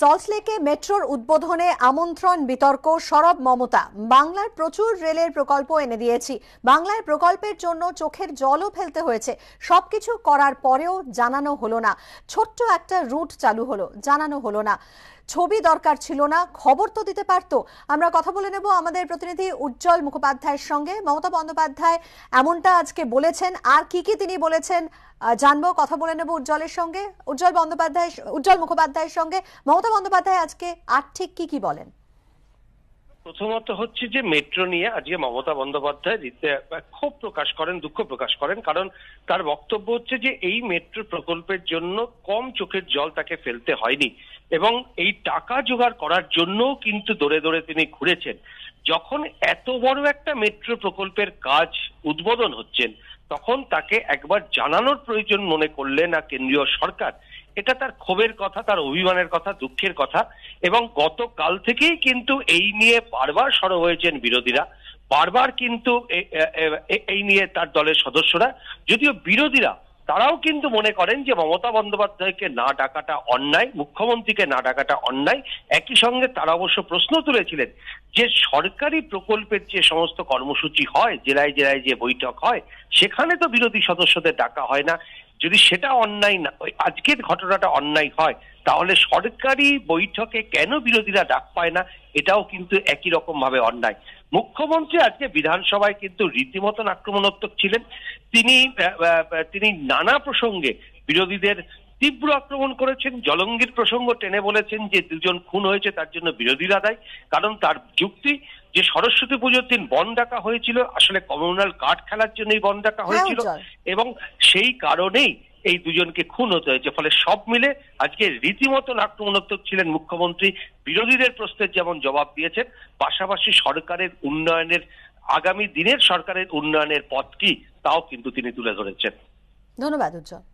সল্টলেকে মেট্রোর উদ্বোধনে আমন্ত্রণ বিতর্ক সরব মমতা বাংলার প্রচুর রেলের প্রকল্প এনে দিয়েছি বাংলার প্রকল্পের জন্য চোখের জলও ফেলতে হয়েছে সবকিছু করার পরেও জানানো হলো না ছোট্ট একটা রুট চালু হলো জানানো হলো না ছবি দরকার ছিল না খবর তো দিতে পারতো আমরা কথা বলে নেব আমাদের প্রতিনিধি উজ্জ্বল মুখোপাধ্যায়ের সঙ্গে মমতা বন্দ্যোপাধ্যায় এমনটা আজকে বলেছেন আর কি কি তিনি বলেছেন জানবো কথা বলে নেব উজ্জ্বলের সঙ্গে উজ্জ্বল বন্দ্যোপাধ্যায় উজ্জ্বল মুখোপাধ্যায়ের সঙ্গে মমতা বন্দ্যোপাধ্যায় আজকে আর ঠিক কি কি বলেন প্রথমত হচ্ছে যে মেট্রো নিয়ে আজকে মমতা বন্দ্যোপাধ্যায় ক্ষোভ প্রকাশ করেন দুঃখ প্রকাশ করেন কারণ তার বক্তব্য হচ্ছে যে এই মেট্রো প্রকল্পের জন্য কম চোখের জল তাকে ফেলতে হয়নি এবং এই টাকা জোগাড় করার জন্য কিন্তু দৌড়ে দৌড়ে তিনি ঘুরেছেন যখন এত বড় একটা মেট্রো প্রকল্পের কাজ উদ্বোধন হচ্ছেন তখন তাকে একবার জানানোর প্রয়োজন মনে করলে না কেন্দ্রীয় সরকার এটা তার ক্ষোভের কথা তার অভিমানের কথা দুঃখের কথা এবং গতকাল থেকেই কিন্তু এই নিয়ে বারবার সরব হয়েছেন বিরোধীরা বারবার কিন্তু এই নিয়ে তার দলের সদস্যরা যদিও বিরোধীরা তারাও কিন্তু মনে করেন যে মমতা বন্দ্যোপাধ্যায়কে না ডাকাটা অন্যায় মুখ্যমন্ত্রীকে না ডাকাটা অন্যায় একই সঙ্গে তারা অবশ্য প্রশ্ন তুলেছিলেন যে সরকারি প্রকল্পের যে সমস্ত কর্মসূচি হয় জেলায় জেলায় যে বৈঠক হয় সেখানে তো বিরোধী সদস্যদের ডাকা হয় না যদি সেটা অন্যায় না আজকের ঘটনাটা অন্যায় হয় তাহলে সরকারি বৈঠকে কেন বিরোধীরা ডাক পায় না এটাও কিন্তু একই রকম ভাবে অন্যায় মুখ্যমন্ত্রী আজকে বিধানসভায় কিন্তু রীতিমতন আক্রমণাত্মক ছিলেন তিনি তিনি নানা প্রসঙ্গে বিরোধীদের তীব্র আক্রমণ করেছেন জলঙ্গির প্রসঙ্গ টেনে বলেছেন যে দুজন খুন হয়েছে তার জন্য বিরোধীরা দায়ী কারণ তার যুক্তি যে সরস্বতী পুজোর দিন বন ডাকা হয়েছিল আসলে কমিউনাল কার্ড খেলার জন্যই বন ডাকা হ্যাঁ, হয়েছিল এবং সেই কারণেই এই দুজনকে খুন হতে হয়েছে ফলে সব মিলে আজকে রীতিমতো আক্রমণাত্মক ছিলেন মুখ্যমন্ত্রী বিরোধীদের প্রশ্নের যেমন জবাব দিয়েছেন পাশাপাশি সরকারের উন্নয়নের আগামী দিনের সরকারের উন্নয়নের পথ কি তাও কিন্তু তিনি তুলে ধরেছেন ধন্যবাদ উজ্জ্বল